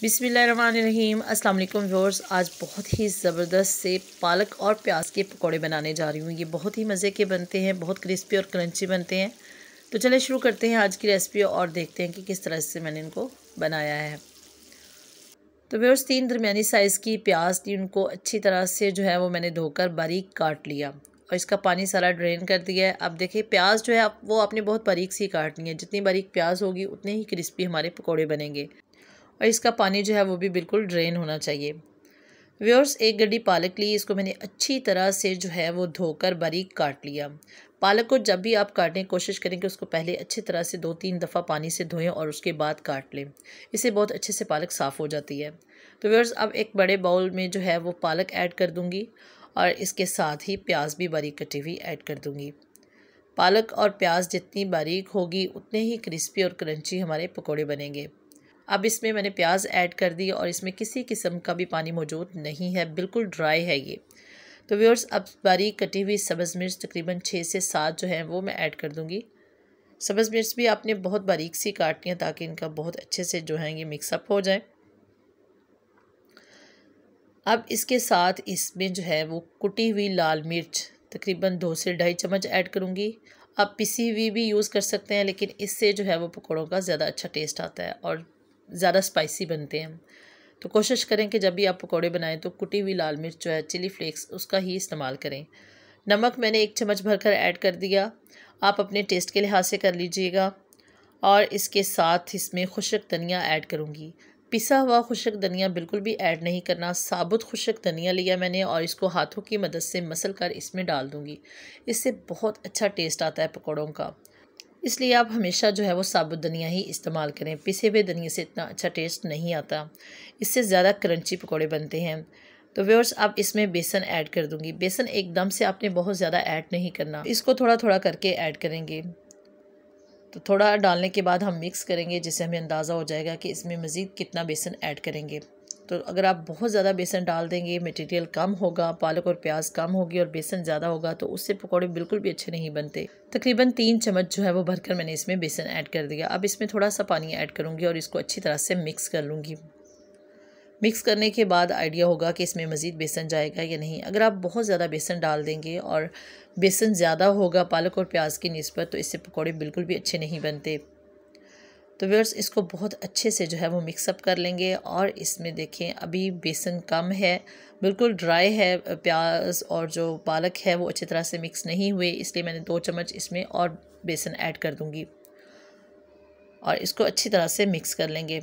बिसमीम अस्सलाम वालेकुम व्यूअर्स आज बहुत ही ज़बरदस्त से पालक और प्याज के पकोड़े बनाने जा रही हूँ ये बहुत ही मज़े के बनते हैं बहुत क्रिस्पी और क्रंची बनते हैं तो चले शुरू करते हैं आज की रेसिपी और देखते हैं कि किस तरह से मैंने इनको बनाया है तो व्यूअर्स तीन दरमिया साइज़ की प्याज थी उनको अच्छी तरह से जो है वो मैंने धोकर बारीक काट लिया और इसका पानी सारा ड्रेन कर दिया है अब देखिए प्याज जो है वो आपने बहुत बारीक से ही काटनी है जितनी बारीक प्याज होगी उतने ही क्रिस्पी हमारे पकौड़े बनेंगे और इसका पानी जो है वो भी बिल्कुल ड्रेन होना चाहिए व्यर्स एक गड्डी पालक ली इसको मैंने अच्छी तरह से जो है वो धोकर बारीक काट लिया पालक को जब भी आप काटने की कोशिश करें कि उसको पहले अच्छी तरह से दो तीन दफ़ा पानी से धोएं और उसके बाद काट लें इससे बहुत अच्छे से पालक साफ़ हो जाती है तो व्यवर्स अब एक बड़े बाउल में जो है वो पालक ऐड कर दूँगी और इसके साथ ही प्याज भी बारीक कटी हुई ऐड कर दूँगी पालक और प्याज जितनी बारीक होगी उतने ही क्रिस्पी और क्रंची हमारे पकौड़े बनेंगे अब इसमें मैंने प्याज ऐड कर दी और इसमें किसी किस्म का भी पानी मौजूद नहीं है बिल्कुल ड्राई है ये तो व्यूअर्स अब बारीक कटी हुई सब्ज़ मिर्च तकरीबन छः से सात जो है वो मैं ऐड कर दूँगी सब्ज़ मिर्च भी आपने बहुत बारीक सी काटनी है ताकि इनका बहुत अच्छे से जो है ये मिक्सअप हो जाए अब इसके साथ इसमें जो है वो कुटी हुई लाल मिर्च तकरीबन दो से ढाई चम्मच ऐड करूँगी आप पिसी हुई भी यूज़ कर सकते हैं लेकिन इससे जो है वो पकौड़ों का ज़्यादा अच्छा टेस्ट आता है और ज़्यादा स्पाइसी बनते हैं तो कोशिश करें कि जब भी आप पकौड़े बनाएं तो कुटी हुई लाल मिर्च जो है चिली फ्लेक्स उसका ही इस्तेमाल करें नमक मैंने एक चम्मच भरकर ऐड कर दिया आप अपने टेस्ट के लिहाज से कर लीजिएगा और इसके साथ इसमें खुशक धनिया ऐड करूँगी पिसा हुआ खुशक धनिया बिल्कुल भी ऐड नहीं करना साबुत खुशक धनिया लिया मैंने और इसको हाथों की मदद से मसल कर इसमें डाल दूँगी इससे बहुत अच्छा टेस्ट आता है पकौड़ों का इसलिए आप हमेशा जो है वो साबुत धनिया ही इस्तेमाल करें पिसे हुए धनिया से इतना अच्छा टेस्ट नहीं आता इससे ज़्यादा क्रंची पकौड़े बनते हैं तो व्यवर्स आप इसमें बेसन ऐड कर दूंगी बेसन एकदम से आपने बहुत ज़्यादा ऐड नहीं करना इसको थोड़ा थोड़ा करके ऐड करेंगे तो थोड़ा डालने के बाद हम मिक्स करेंगे जिससे हमें अंदाज़ा हो जाएगा कि इसमें मज़ीद कितना बेसन ऐड करेंगे तो अगर आप बहुत ज़्यादा बेसन डाल देंगे मटेरियल कम होगा पालक और प्याज कम होगी और बेसन ज़्यादा होगा तो उससे पकौड़े बिल्कुल भी अच्छे नहीं बनते तकरीबन तीन चम्मच जो है वो भरकर मैंने इसमें बेसन ऐड कर दिया अब इसमें थोड़ा सा पानी ऐड करूँगी और इसको अच्छी तरह से मिक्स कर लूँगी मिक्स करने के बाद आइडिया होगा कि इसमें मज़ीद बेसन जाएगा या नहीं अगर आप बहुत ज़्यादा बेसन डाल देंगे और बेसन ज़्यादा होगा पालक और प्याज की नस्बत तो इससे पकौड़े बिल्कुल भी अच्छे नहीं बनते तो व्यवर्स इसको बहुत अच्छे से जो है वो मिक्सअप कर लेंगे और इसमें देखें अभी बेसन कम है बिल्कुल ड्राई है प्याज और जो पालक है वो अच्छी तरह से मिक्स नहीं हुए इसलिए मैंने दो चम्मच इसमें और बेसन ऐड कर दूँगी और इसको अच्छी तरह से मिक्स कर लेंगे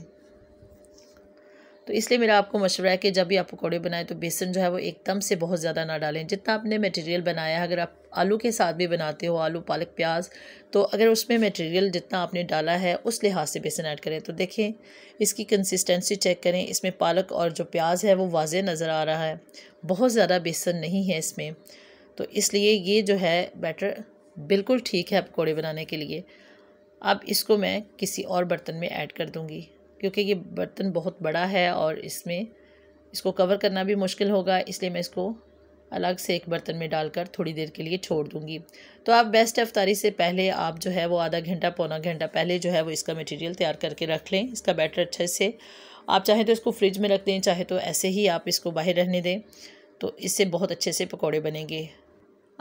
तो इसलिए मेरा आपको मशवरा है कि जब भी आप पकौड़े बनाएं तो बेसन जो है वो एकदम से बहुत ज़्यादा ना डालें जितना आपने मटेरियल बनाया है अगर आप आलू के साथ भी बनाते हो आलू पालक प्याज तो अगर उसमें मटेरियल जितना आपने डाला है उस लिहाज से बेसन ऐड करें तो देखें इसकी कंसिस्टेंसी चेक करें इसमें पालक और जो प्याज है वो वाज नज़र आ रहा है बहुत ज़्यादा बेसन नहीं है इसमें तो इसलिए ये जो है बैटर बिल्कुल ठीक है पकौड़े बनाने के लिए अब इसको मैं किसी और बर्तन में ऐड कर दूँगी क्योंकि ये बर्तन बहुत बड़ा है और इसमें इसको कवर करना भी मुश्किल होगा इसलिए मैं इसको अलग से एक बर्तन में डालकर थोड़ी देर के लिए छोड़ दूंगी तो आप बेस्ट अफ्तारी से पहले आप जो है वो आधा घंटा पौना घंटा पहले जो है वो इसका मटेरियल तैयार करके रख लें इसका बैटर अच्छे से आप चाहे तो इसको फ्रिज में रख दें चाहे तो ऐसे ही आप इसको बाहर रहने दें तो इससे बहुत अच्छे से पकौड़े बनेंगे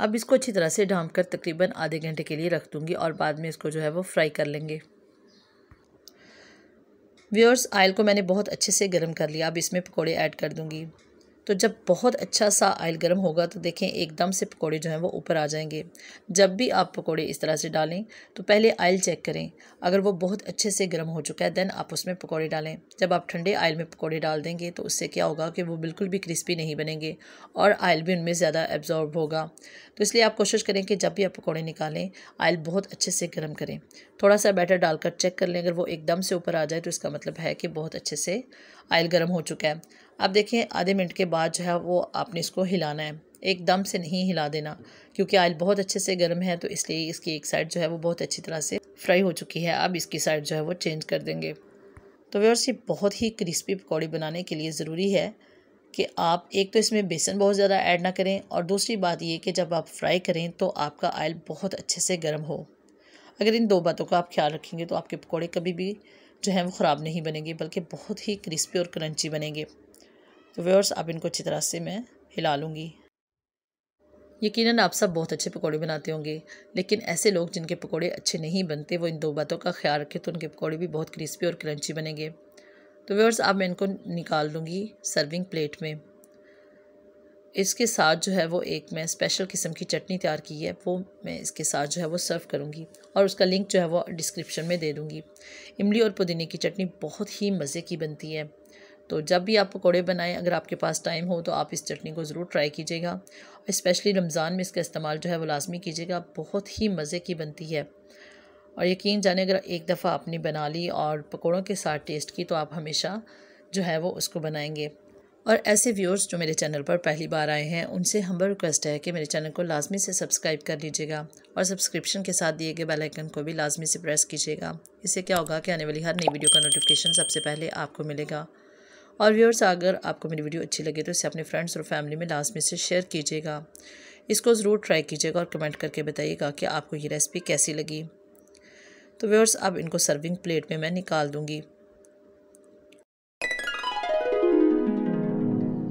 अब इसको अच्छी तरह से ढाँप तकरीबन आधे घंटे के लिए रख दूँगी और बाद में इसको जो है वो फ्राई कर लेंगे व्यूअर्स आयल को मैंने बहुत अच्छे से गर्म कर लिया अब इसमें पकौड़े ऐड कर दूँगी तो जब बहुत अच्छा सा आयल गर्म होगा तो देखें एकदम से पकोड़े जो हैं वो ऊपर आ जाएंगे जब भी आप पकोड़े इस तरह से डालें तो पहले आयल चेक करें अगर वो बहुत अच्छे से गर्म हो चुका है दैन आप उसमें पकोड़े डालें जब आप ठंडे आयल में पकोड़े डाल देंगे तो उससे क्या होगा कि वो बिल्कुल भी क्रिस्पी नहीं बनेंगे और आयल भी उनमें ज़्यादा एब्जॉर्ब होगा तो इसलिए आप कोशिश करें कि जब भी आप पकौड़े निकालें आयल बहुत अच्छे से गर्म करें थोड़ा सा बैटर डालकर चेक कर लें अगर वो एकदम से ऊपर आ जाए तो इसका मतलब है कि बहुत अच्छे से आयल गर्म हो चुका है अब देखें आधे मिनट के बाद जो है वो आपने इसको हिलाना है एकदम से नहीं हिला देना क्योंकि आयल बहुत अच्छे से गर्म है तो इसलिए इसकी एक साइड जो है वो बहुत अच्छी तरह से फ्राई हो चुकी है अब इसकी साइड जो है वो चेंज कर देंगे तो व्यवर्स ये बहुत ही क्रिस्पी पकौड़ी बनाने के लिए ज़रूरी है कि आप एक तो इसमें बेसन बहुत ज़्यादा ऐड ना करें और दूसरी बात ये कि जब आप फ्राई करें तो आपका आयल बहुत अच्छे से गर्म हो अगर इन दो बातों का आप ख्याल रखेंगे तो आपके पकौड़े कभी भी जो है वो ख़राब नहीं बनेंगे बल्कि बहुत ही क्रिस्पी और क्रंची बनेंगे तो व्यवर्स आप इनको अच्छी तरह से मैं हिला लूँगी यकीनन आप सब बहुत अच्छे पकोड़े बनाते होंगे लेकिन ऐसे लोग जिनके पकोड़े अच्छे नहीं बनते वो इन दो बातों का ख्याल रखें तो उनके पकोड़े भी बहुत क्रिस्पी और क्रंची बनेंगे तो व्यवर्स आप मैं इनको निकाल लूँगी सर्विंग प्लेट में इसके साथ जो है वो एक मैं स्पेशल किस्म की चटनी तैयार की है वो मैं इसके साथ जो है वो सर्व करूँगी और उसका लिंक जो है वो डिस्क्रिप्शन में दे दूँगी इमली और पुदीने की चटनी बहुत ही मज़े की बनती है तो जब भी आप पकौड़े बनाएं अगर आपके पास टाइम हो तो आप इस चटनी को ज़रूर ट्राई कीजिएगा इस्पेशली रमज़ान में इसका इस्तेमाल जो है वो लाजमी कीजिएगा बहुत ही मज़े की बनती है और यकीन जाने अगर एक दफ़ा आपने बना ली और पकौड़ों के साथ टेस्ट की तो आप हमेशा जो है वो उसको बनाएंगे और ऐसे व्यूअर्स जो मेरे चैनल पर पहली बार आए हैं उनसे हम्बर रिक्वेस्ट है कि मेरे चैनल को लाजमी से सब्सक्राइब कर लीजिएगा और सब्सक्रिप्शन के साथ दिए गए बेल आइकन को भी लाजमी से प्रेस कीजिएगा इससे क्या होगा कि आने वाली हर नई वीडियो का नोटिफिकेशन सबसे पहले आपको मिलेगा और व्यूअर्स अगर आपको मेरी वीडियो अच्छी लगे तो इसे अपने फ्रेंड्स और फैमिली में लास्ट में से शेयर कीजिएगा इसको ज़रूर ट्राई कीजिएगा और कमेंट करके बताइएगा कि आपको ये रेसिपी कैसी लगी तो व्यूअर्स अब इनको सर्विंग प्लेट में मैं निकाल दूँगी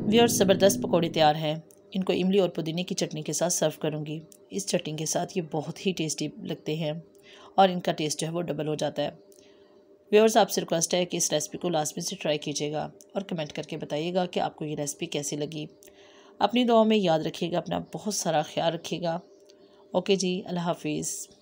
व्यूअर्स ज़बरदस्त पकौड़े तैयार हैं इनको इमली और पुदीने की चटनी के साथ सर्व करूँगी इस चटनी के साथ ये बहुत ही टेस्टी लगते हैं और इनका टेस्ट जो है वो डबल हो जाता है व्यवर्स आपसे रिक्वेस्ट है कि इस रेसिपी को लाजमी से ट्राई कीजिएगा और कमेंट करके बताइएगा कि आपको ये रेसिपी कैसी लगी अपनी दुआ में याद रखिएगा अपना बहुत सारा ख्याल रखिएगा ओके जी अल्लाह हाफिज़